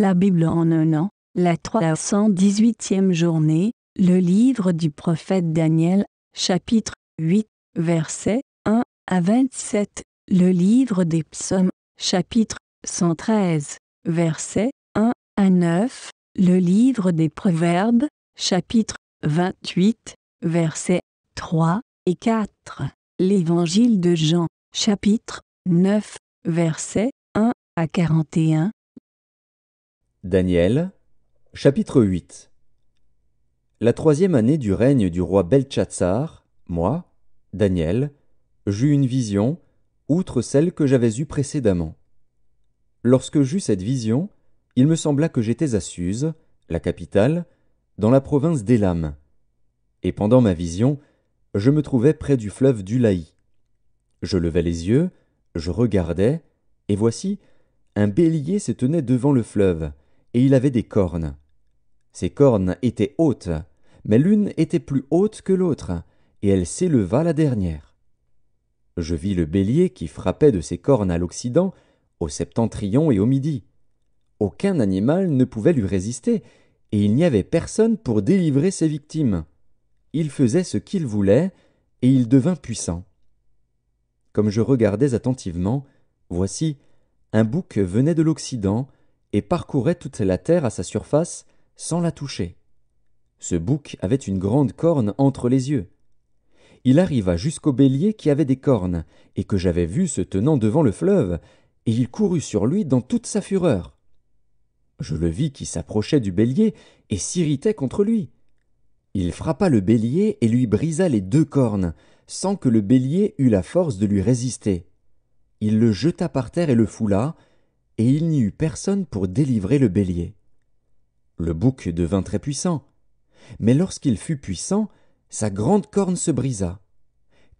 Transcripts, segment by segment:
La Bible en un an, la 318e journée, le livre du prophète Daniel, chapitre 8, versets 1 à 27, le livre des psaumes, chapitre 113, versets 1 à 9, le livre des proverbes, chapitre 28, versets 3 et 4, l'évangile de Jean, chapitre 9, versets 1 à 41, Daniel, chapitre 8 La troisième année du règne du roi Beltchatsar, moi, Daniel, j'eus une vision, outre celle que j'avais eue précédemment. Lorsque j'eus cette vision, il me sembla que j'étais à Suse, la capitale, dans la province d'Élam. Et pendant ma vision, je me trouvais près du fleuve d'Ulaï. Je levai les yeux, je regardais, et voici, un bélier se tenait devant le fleuve et il avait des cornes. Ses cornes étaient hautes, mais l'une était plus haute que l'autre, et elle s'éleva la dernière. Je vis le bélier qui frappait de ses cornes à l'occident, au septentrion et au midi. Aucun animal ne pouvait lui résister, et il n'y avait personne pour délivrer ses victimes. Il faisait ce qu'il voulait, et il devint puissant. Comme je regardais attentivement, voici, un bouc venait de l'Occident, et parcourait toute la terre à sa surface sans la toucher. Ce bouc avait une grande corne entre les yeux. Il arriva jusqu'au bélier qui avait des cornes, et que j'avais vu se tenant devant le fleuve, et il courut sur lui dans toute sa fureur. Je le vis qui s'approchait du bélier et s'irritait contre lui. Il frappa le bélier et lui brisa les deux cornes, sans que le bélier eût la force de lui résister. Il le jeta par terre et le foula, et il n'y eut personne pour délivrer le bélier. Le bouc devint très puissant, mais lorsqu'il fut puissant, sa grande corne se brisa.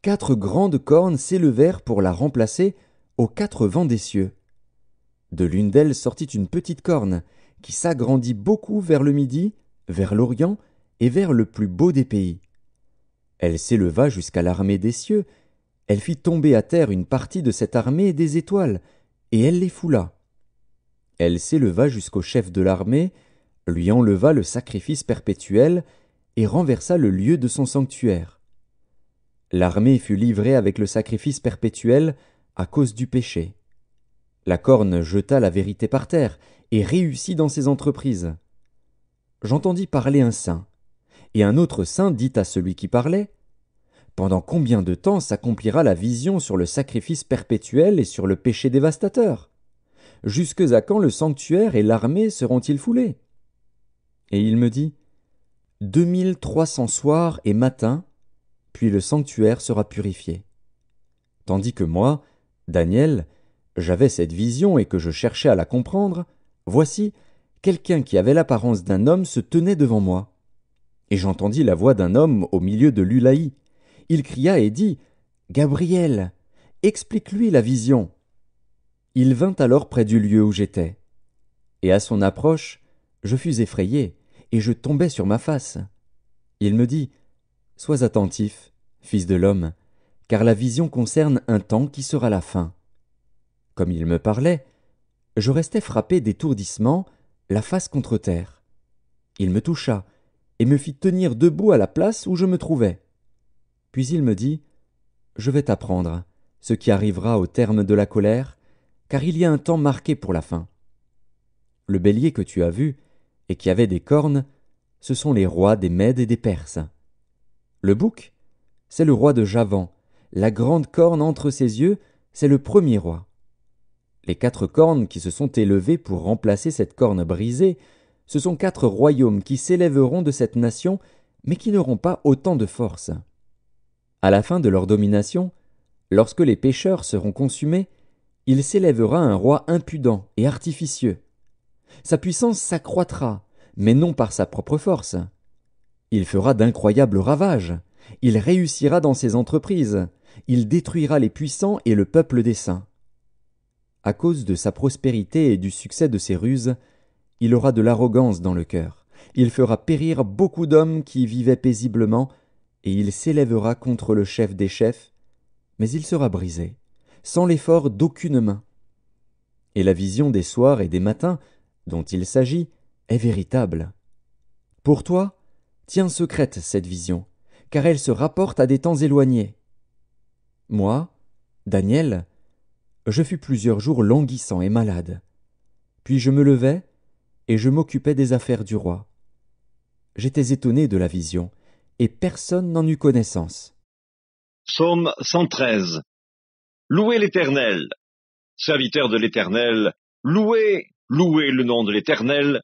Quatre grandes cornes s'élevèrent pour la remplacer aux quatre vents des cieux. De l'une d'elles sortit une petite corne, qui s'agrandit beaucoup vers le midi, vers l'Orient et vers le plus beau des pays. Elle s'éleva jusqu'à l'armée des cieux, elle fit tomber à terre une partie de cette armée des étoiles, et elle les foula. Elle s'éleva jusqu'au chef de l'armée, lui enleva le sacrifice perpétuel et renversa le lieu de son sanctuaire. L'armée fut livrée avec le sacrifice perpétuel à cause du péché. La corne jeta la vérité par terre et réussit dans ses entreprises. J'entendis parler un saint, et un autre saint dit à celui qui parlait Pendant combien de temps s'accomplira la vision sur le sacrifice perpétuel et sur le péché dévastateur Jusque à quand le sanctuaire et l'armée seront-ils foulés Et il me dit Deux mille trois cents soirs et matins, puis le sanctuaire sera purifié. Tandis que moi, Daniel, j'avais cette vision et que je cherchais à la comprendre, voici, quelqu'un qui avait l'apparence d'un homme se tenait devant moi. Et j'entendis la voix d'un homme au milieu de l'Ulaï. Il cria et dit Gabriel, explique-lui la vision. Il vint alors près du lieu où j'étais. Et à son approche, je fus effrayé, et je tombai sur ma face. Il me dit Sois attentif, fils de l'homme, car la vision concerne un temps qui sera la fin. Comme il me parlait, je restais frappé d'étourdissement, la face contre terre. Il me toucha, et me fit tenir debout à la place où je me trouvais. Puis il me dit Je vais t'apprendre ce qui arrivera au terme de la colère, car il y a un temps marqué pour la fin. Le bélier que tu as vu, et qui avait des cornes, ce sont les rois des Mèdes et des Perses. Le bouc, c'est le roi de Javan, la grande corne entre ses yeux, c'est le premier roi. Les quatre cornes qui se sont élevées pour remplacer cette corne brisée, ce sont quatre royaumes qui s'élèveront de cette nation, mais qui n'auront pas autant de force. À la fin de leur domination, lorsque les pêcheurs seront consumés, il s'élèvera un roi impudent et artificieux. Sa puissance s'accroîtra, mais non par sa propre force. Il fera d'incroyables ravages. Il réussira dans ses entreprises. Il détruira les puissants et le peuple des saints. À cause de sa prospérité et du succès de ses ruses, il aura de l'arrogance dans le cœur. Il fera périr beaucoup d'hommes qui vivaient paisiblement, et il s'élèvera contre le chef des chefs, mais il sera brisé sans l'effort d'aucune main. Et la vision des soirs et des matins, dont il s'agit, est véritable. Pour toi, tiens secrète cette vision, car elle se rapporte à des temps éloignés. Moi, Daniel, je fus plusieurs jours languissant et malade. Puis je me levai et je m'occupai des affaires du roi. J'étais étonné de la vision, et personne n'en eut connaissance. Psaume 113 Louez l'Éternel. Serviteur de l'Éternel, louez, louez le nom de l'Éternel.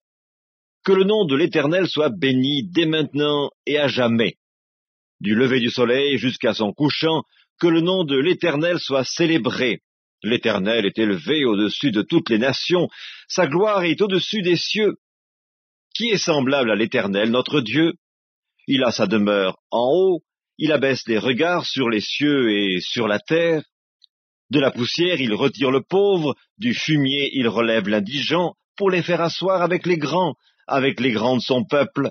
Que le nom de l'Éternel soit béni dès maintenant et à jamais. Du lever du soleil jusqu'à son couchant, que le nom de l'Éternel soit célébré. L'Éternel est élevé au-dessus de toutes les nations, sa gloire est au-dessus des cieux. Qui est semblable à l'Éternel, notre Dieu Il a sa demeure en haut, il abaisse les regards sur les cieux et sur la terre. De la poussière, il retire le pauvre, du fumier, il relève l'indigent, pour les faire asseoir avec les grands, avec les grands de son peuple.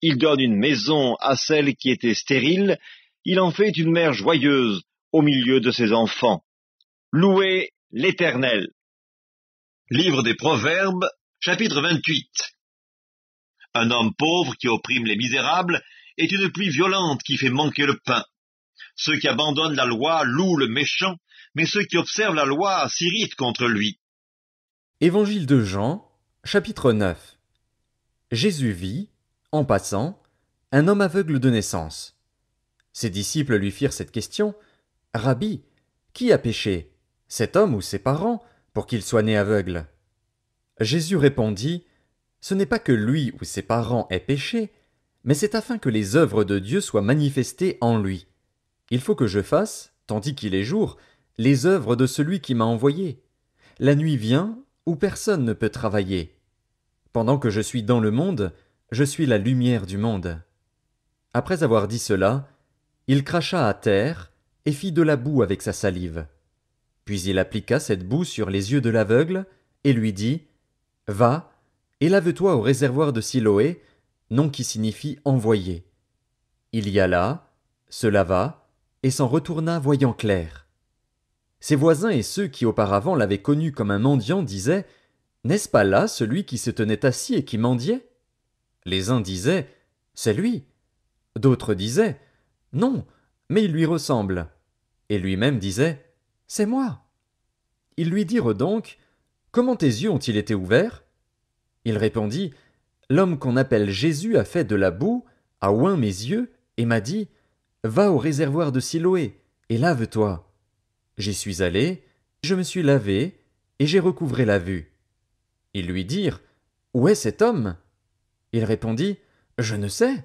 Il donne une maison à celle qui était stérile, il en fait une mère joyeuse au milieu de ses enfants. Louez l'Éternel. Livre des Proverbes, chapitre 28. Un homme pauvre qui opprime les misérables est une pluie violente qui fait manquer le pain. Ceux qui abandonnent la loi louent le méchant, mais ceux qui observent la loi s'irritent contre lui. Évangile de Jean, chapitre 9. Jésus vit, en passant, un homme aveugle de naissance. Ses disciples lui firent cette question. Rabbi, qui a péché, cet homme ou ses parents, pour qu'il soit né aveugle? Jésus répondit. Ce n'est pas que lui ou ses parents aient péché, mais c'est afin que les œuvres de Dieu soient manifestées en lui. Il faut que je fasse, tandis qu'il est jour, les œuvres de celui qui m'a envoyé. La nuit vient où personne ne peut travailler. Pendant que je suis dans le monde, je suis la lumière du monde. Après avoir dit cela, il cracha à terre et fit de la boue avec sa salive. Puis il appliqua cette boue sur les yeux de l'aveugle et lui dit Va et lave-toi au réservoir de Siloé, nom qui signifie envoyé. Il y alla, se lava et s'en retourna voyant clair. Ses voisins et ceux qui auparavant l'avaient connu comme un mendiant disaient N'est-ce pas là celui qui se tenait assis et qui mendiait Les uns disaient C'est lui. D'autres disaient Non, mais il lui ressemble. Et lui-même disait C'est moi. Ils lui dirent donc Comment tes yeux ont-ils été ouverts Il répondit L'homme qu'on appelle Jésus a fait de la boue, a oint mes yeux, et m'a dit Va au réservoir de Siloé, et lave-toi. J'y suis allé, je me suis lavé, et j'ai recouvré la vue. Ils lui dirent Où est cet homme Il répondit Je ne sais.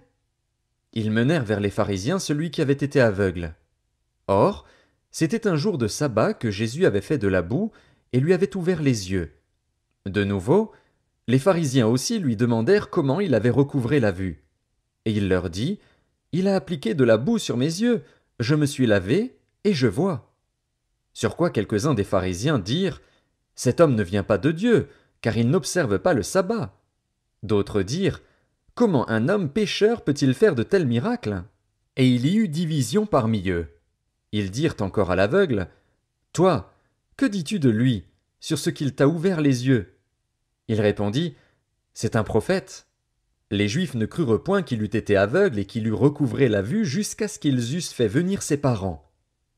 Ils menèrent vers les pharisiens celui qui avait été aveugle. Or, c'était un jour de sabbat que Jésus avait fait de la boue et lui avait ouvert les yeux. De nouveau, les pharisiens aussi lui demandèrent comment il avait recouvré la vue. Et il leur dit Il a appliqué de la boue sur mes yeux, je me suis lavé, et je vois. Sur quoi quelques-uns des pharisiens dirent Cet homme ne vient pas de Dieu, car il n'observe pas le sabbat. D'autres dirent Comment un homme pécheur peut-il faire de tels miracles Et il y eut division parmi eux. Ils dirent encore à l'aveugle Toi, que dis-tu de lui, sur ce qu'il t'a ouvert les yeux Il répondit C'est un prophète. Les Juifs ne crurent point qu'il eût été aveugle et qu'il eût recouvré la vue jusqu'à ce qu'ils eussent fait venir ses parents.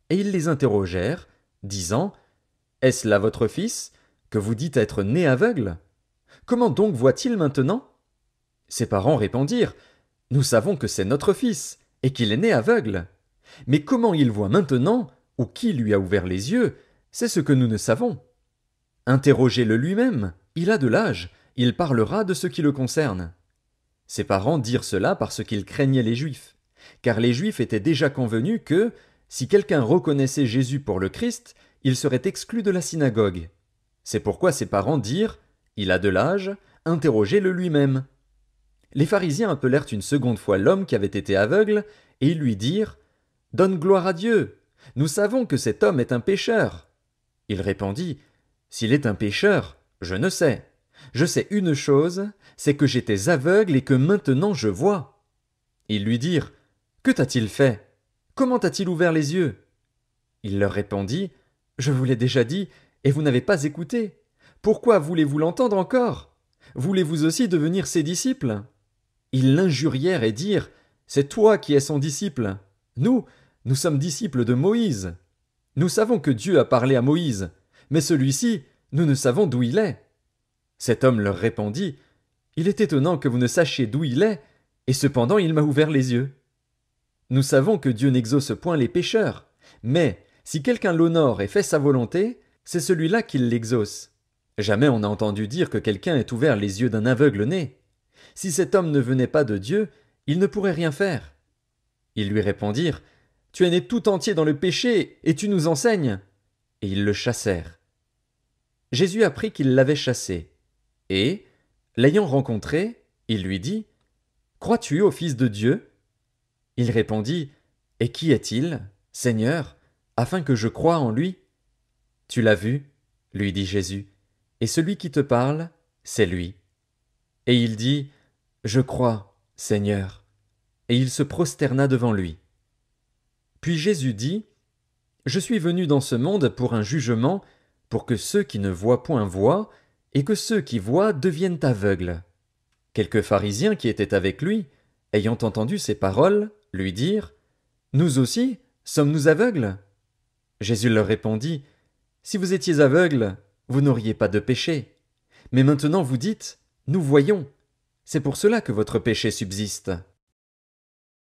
Et ils les interrogèrent, disant Est-ce là votre fils, que vous dites être né aveugle Comment donc voit-il maintenant Ses parents répondirent Nous savons que c'est notre fils, et qu'il est né aveugle. Mais comment il voit maintenant, ou qui lui a ouvert les yeux, c'est ce que nous ne savons. Interrogez-le lui-même, il a de l'âge, il parlera de ce qui le concerne. Ses parents dirent cela parce qu'ils craignaient les Juifs, car les Juifs étaient déjà convenus que, si quelqu'un reconnaissait Jésus pour le Christ, il serait exclu de la synagogue. C'est pourquoi ses parents dirent Il a de l'âge, interrogez-le lui-même. Les pharisiens appelèrent une seconde fois l'homme qui avait été aveugle, et ils lui dirent Donne gloire à Dieu Nous savons que cet homme est un pécheur. Il répondit S'il est un pécheur, je ne sais. Je sais une chose, c'est que j'étais aveugle et que maintenant je vois. Ils lui dirent Que t'a-t-il fait Comment a t il ouvert les yeux Il leur répondit Je vous l'ai déjà dit, et vous n'avez pas écouté. Pourquoi voulez-vous l'entendre encore Voulez-vous aussi devenir ses disciples Ils l'injurièrent et dirent C'est toi qui es son disciple. Nous, nous sommes disciples de Moïse. Nous savons que Dieu a parlé à Moïse, mais celui-ci, nous ne savons d'où il est. Cet homme leur répondit Il est étonnant que vous ne sachiez d'où il est, et cependant il m'a ouvert les yeux. Nous savons que Dieu n'exauce point les pécheurs, mais si quelqu'un l'honore et fait sa volonté, c'est celui-là qui l'exauce. Jamais on n'a entendu dire que quelqu'un ait ouvert les yeux d'un aveugle né. Si cet homme ne venait pas de Dieu, il ne pourrait rien faire. Ils lui répondirent Tu es né tout entier dans le péché, et tu nous enseignes. Et ils le chassèrent. Jésus apprit qu'il l'avait chassé, et, l'ayant rencontré, il lui dit Crois-tu au Fils de Dieu il répondit Et qui est-il, Seigneur, afin que je croie en lui Tu l'as vu, lui dit Jésus, et celui qui te parle, c'est lui. Et il dit Je crois, Seigneur. Et il se prosterna devant lui. Puis Jésus dit Je suis venu dans ce monde pour un jugement, pour que ceux qui ne voient point voient, et que ceux qui voient deviennent aveugles. Quelques pharisiens qui étaient avec lui, ayant entendu ces paroles, lui dire « Nous aussi, sommes-nous aveugles Jésus leur répondit Si vous étiez aveugles, vous n'auriez pas de péché. Mais maintenant vous dites Nous voyons. C'est pour cela que votre péché subsiste.